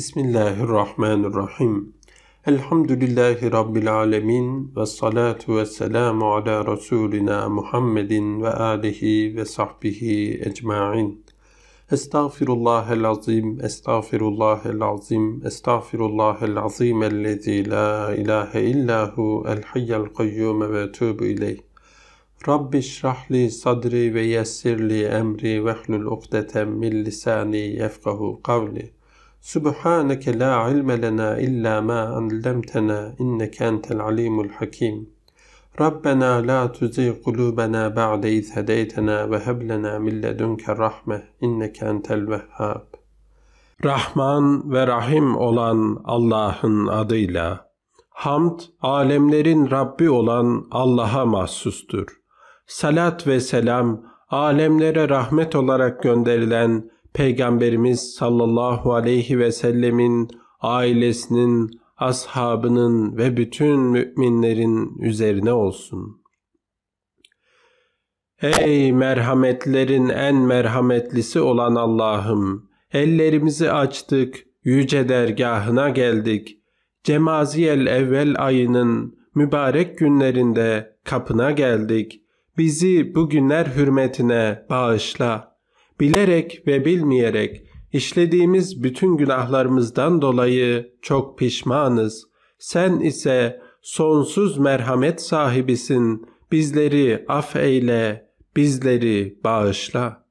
بسم الله الرحمن الرحيم الحمد لله رب العالمين والصلاة والسلام على رسولنا محمد وآله وصحبه أجمعين أستغفر الله العظيم أستغفر الله العظيم أستغفر الله العظيم الذي لا إله إلا هو الحي القيوم وأتوب إليه رب اشرح لي صدري ويسر لي أمري واحلل عقدة من لساني يفقه قولي Subhaneke la ilme lena illa ma allamtena inneke entel alimul hakim. Rabbena la tuzi kulubena ba'de iz hedeytena ve heb lena min ledunke rahme inneke entel vehhab. Rahman ve Rahim olan Allah'ın adıyla. Hamd, alemlerin Rabbi olan Allah'a mahsustur. Salat ve selam, alemlere rahmet olarak gönderilen Peygamberimiz sallallahu aleyhi ve sellemin ailesinin, ashabının ve bütün müminlerin üzerine olsun. Ey merhametlerin en merhametlisi olan Allah'ım! Ellerimizi açtık, yüce dergahına geldik. Cemaziyel evvel ayının mübarek günlerinde kapına geldik. Bizi bu günler hürmetine bağışla.'' bilerek ve bilmeyerek işlediğimiz bütün günahlarımızdan dolayı çok pişmanız. Sen ise sonsuz merhamet sahibisin. Bizleri af affeyle, bizleri bağışla.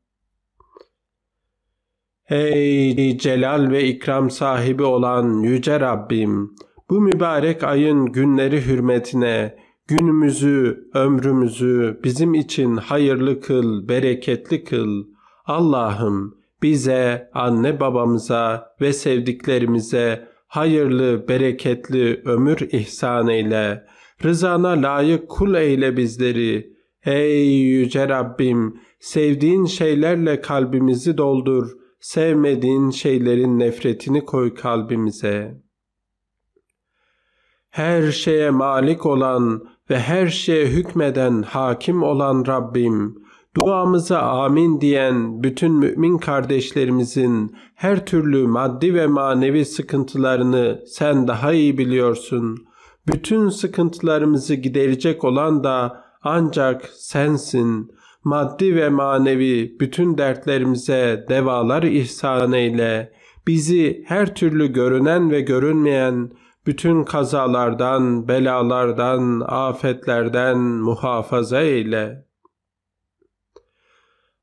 Ey celal ve ikram sahibi olan yüce Rabbim, bu mübarek ayın günleri hürmetine günümüzü, ömrümüzü bizim için hayırlı kıl, bereketli kıl.'' Allah'ım bize, anne babamıza ve sevdiklerimize hayırlı, bereketli ömür ihsan eyle. Rızana layık kul eyle bizleri. Ey yüce Rabbim, sevdiğin şeylerle kalbimizi doldur, sevmediğin şeylerin nefretini koy kalbimize. Her şeye malik olan ve her şeye hükmeden hakim olan Rabbim, duamıza amin diyen bütün mümin kardeşlerimizin her türlü maddi ve manevi sıkıntılarını sen daha iyi biliyorsun. Bütün sıkıntılarımızı giderecek olan da ancak sensin. Maddi ve manevi bütün dertlerimize devalar ihsan eyle. Bizi her türlü görünen ve görünmeyen bütün kazalardan, belalardan, afetlerden muhafaza eyle.''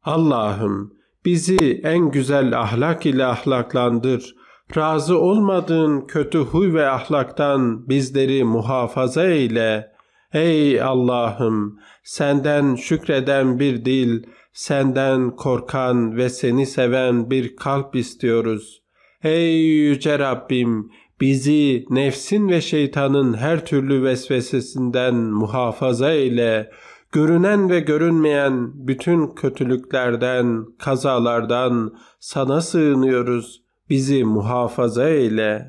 Allah'ım bizi en güzel ahlak ile ahlaklandır. Razı olmadığın kötü huy ve ahlaktan bizleri muhafaza eyle. Ey Allah'ım senden şükreden bir dil, senden korkan ve seni seven bir kalp istiyoruz. Ey yüce Rabbim bizi nefsin ve şeytanın her türlü vesvesesinden muhafaza eyle.'' görünen ve görünmeyen bütün kötülüklerden, kazalardan sana sığınıyoruz. Bizi muhafaza eyle.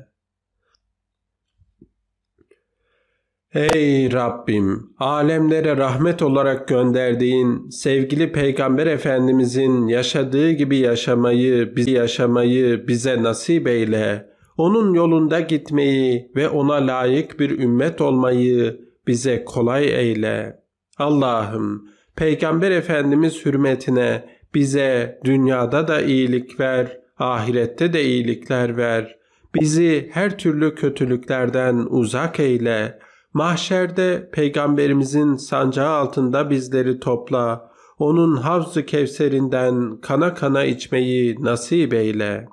Ey Rabbim, alemlere rahmet olarak gönderdiğin sevgili Peygamber Efendimizin yaşadığı gibi yaşamayı, bizi yaşamayı bize nasip eyle. Onun yolunda gitmeyi ve ona layık bir ümmet olmayı bize kolay eyle.'' Allah'ım Peygamber Efendimiz hürmetine bize dünyada da iyilik ver, ahirette de iyilikler ver. Bizi her türlü kötülüklerden uzak eyle. Mahşerde Peygamberimizin sancağı altında bizleri topla. Onun havzu kevserinden kana kana içmeyi nasip eyle.''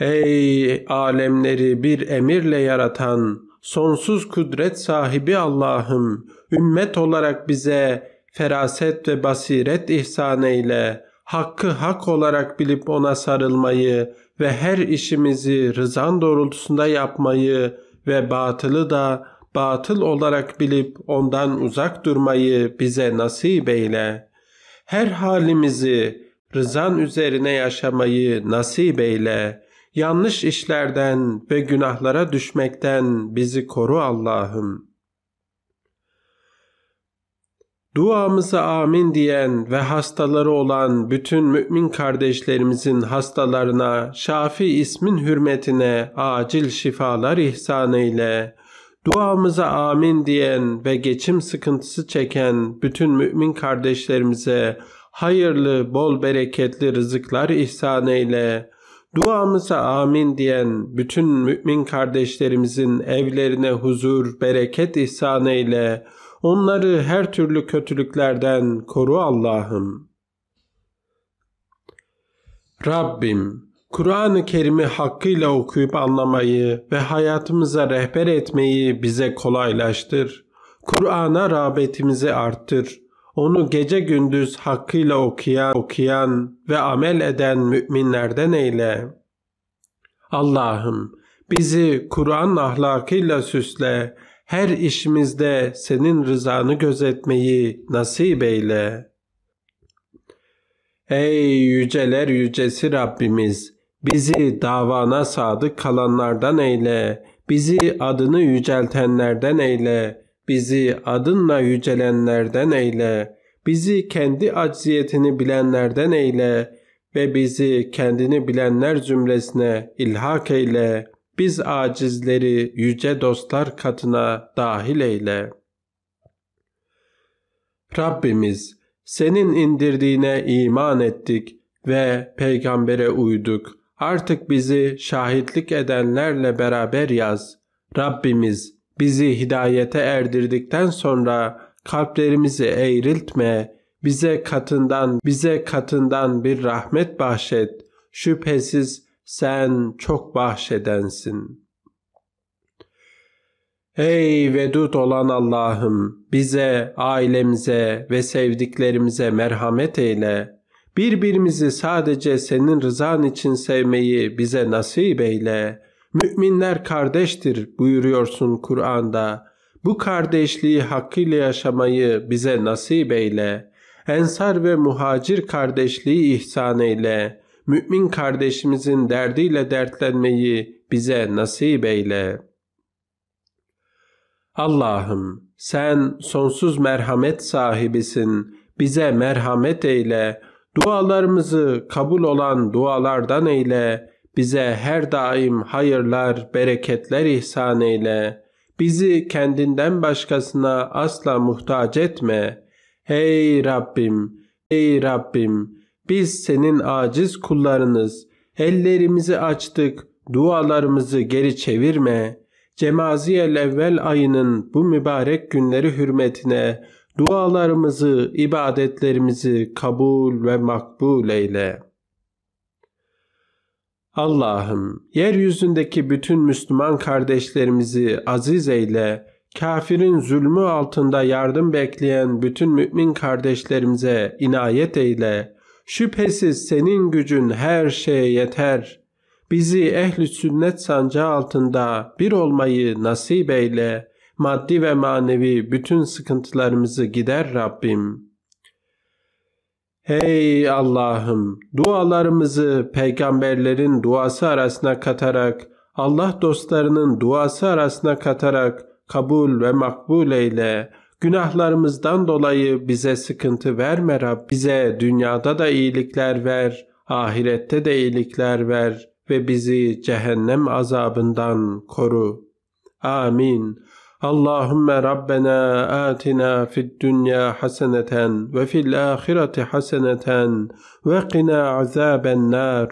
Ey alemleri bir emirle yaratan, sonsuz kudret sahibi Allah'ım ümmet olarak bize feraset ve basiret ihsan eyle. Hakkı hak olarak bilip ona sarılmayı ve her işimizi rızan doğrultusunda yapmayı ve batılı da batıl olarak bilip ondan uzak durmayı bize nasip eyle. Her halimizi rızan üzerine yaşamayı nasip eyle.'' yanlış işlerden ve günahlara düşmekten bizi koru Allah'ım. Duamızı amin diyen ve hastaları olan bütün mümin kardeşlerimizin hastalarına Şafi ismin hürmetine acil şifalar ihsan eyle. Duamıza amin diyen ve geçim sıkıntısı çeken bütün mümin kardeşlerimize hayırlı, bol bereketli rızıklar ihsan eyle.'' Duamıza amin diyen bütün mümin kardeşlerimizin evlerine huzur, bereket ihsan eyle. Onları her türlü kötülüklerden koru Allah'ım. Rabbim, Kur'an-ı Kerim'i hakkıyla okuyup anlamayı ve hayatımıza rehber etmeyi bize kolaylaştır. Kur'an'a rağbetimizi arttır onu gece gündüz hakkıyla okuyan, okuyan ve amel eden müminlerden eyle. Allah'ım bizi Kur'an ahlakıyla süsle, her işimizde senin rızanı gözetmeyi nasip eyle. Ey yüceler yücesi Rabbimiz, bizi davana sadık kalanlardan eyle, bizi adını yüceltenlerden eyle, Bizi adınla yücelenlerden eyle. Bizi kendi acziyetini bilenlerden eyle ve bizi kendini bilenler zümresine ilhak eyle. Biz acizleri yüce dostlar katına dahil eyle. Rabbimiz senin indirdiğine iman ettik ve peygambere uyduk. Artık bizi şahitlik edenlerle beraber yaz. Rabbimiz Bizi hidayete erdirdikten sonra kalplerimizi eğriltme, bize katından, bize katından bir rahmet bahşet. Şüphesiz sen çok bahşedensin. Ey vedud olan Allah'ım bize, ailemize ve sevdiklerimize merhamet eyle. Birbirimizi sadece senin rızan için sevmeyi bize nasip eyle.'' Müminler kardeştir buyuruyorsun Kur'an'da. Bu kardeşliği hakkıyla yaşamayı bize nasip eyle. Ensar ve muhacir kardeşliği ihsan eyle. Mümin kardeşimizin derdiyle dertlenmeyi bize nasip eyle. Allah'ım sen sonsuz merhamet sahibisin. Bize merhamet eyle. Dualarımızı kabul olan dualardan eyle bize her daim hayırlar, bereketler ihsan eyle. Bizi kendinden başkasına asla muhtaç etme. Hey Rabbim, ey Rabbim, biz senin aciz kullarınız. Ellerimizi açtık, dualarımızı geri çevirme. Cemaziyel evvel ayının bu mübarek günleri hürmetine dualarımızı, ibadetlerimizi kabul ve makbul eyle.'' Allah'ım yeryüzündeki bütün Müslüman kardeşlerimizi aziz eyle, kafirin zulmü altında yardım bekleyen bütün mümin kardeşlerimize inayet eyle. Şüphesiz senin gücün her şeye yeter. Bizi ehli sünnet sancağı altında bir olmayı nasip eyle. Maddi ve manevi bütün sıkıntılarımızı gider Rabbim.'' Hey Allah'ım! Dualarımızı peygamberlerin duası arasına katarak, Allah dostlarının duası arasına katarak kabul ve makbul eyle. Günahlarımızdan dolayı bize sıkıntı verme Rab. Bize dünyada da iyilikler ver, ahirette de iyilikler ver ve bizi cehennem azabından koru. Amin. Allahümme Rabbena atina fid dünya haseneten ve fil ahireti haseneten ve qina azaben nar.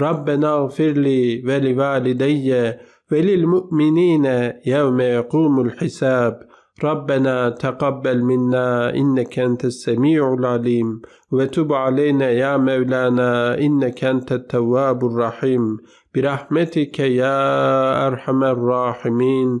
Rabbena gfirli ve li valideyye ve lil mu'minine yevme yekumul hisab. minna, تقبل منا إنك أنت السميع العليم وتب ya mevlana, مولانا إنك أنت التواب الرحيم برحمتك يا أرحم الراحمين